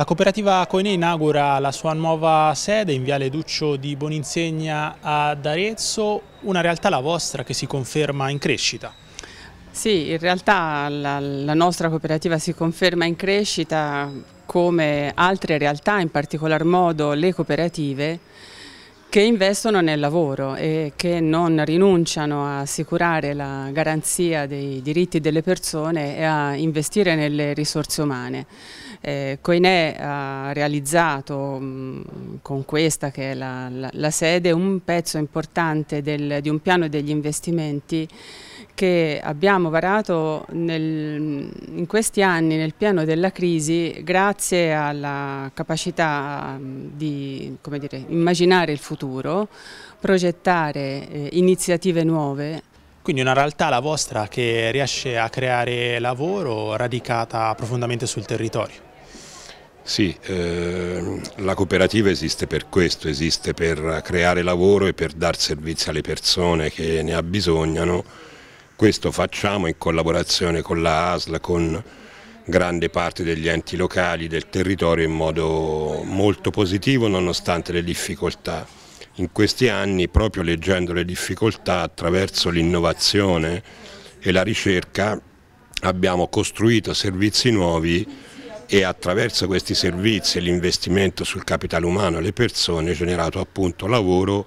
La cooperativa Coene inaugura la sua nuova sede in Viale Duccio di Boninsegna ad Arezzo, una realtà la vostra che si conferma in crescita. Sì, in realtà la, la nostra cooperativa si conferma in crescita come altre realtà, in particolar modo le cooperative, che investono nel lavoro e che non rinunciano a assicurare la garanzia dei diritti delle persone e a investire nelle risorse umane. Eh, Coinè ha realizzato mh, mm, con questa che è la, la, la sede un pezzo importante del, di un piano degli investimenti che abbiamo varato nel, in questi anni nel piano della crisi grazie alla capacità mm, di dire, immaginare il futuro, progettare eh, iniziative nuove quindi una realtà la vostra che riesce a creare lavoro radicata profondamente sul territorio. Sì, eh, la cooperativa esiste per questo, esiste per creare lavoro e per dar servizi alle persone che ne abbisognano. Questo facciamo in collaborazione con la ASL, con grande parte degli enti locali del territorio in modo molto positivo nonostante le difficoltà in questi anni proprio leggendo le difficoltà attraverso l'innovazione e la ricerca abbiamo costruito servizi nuovi e attraverso questi servizi e l'investimento sul capitale umano e le persone generato appunto lavoro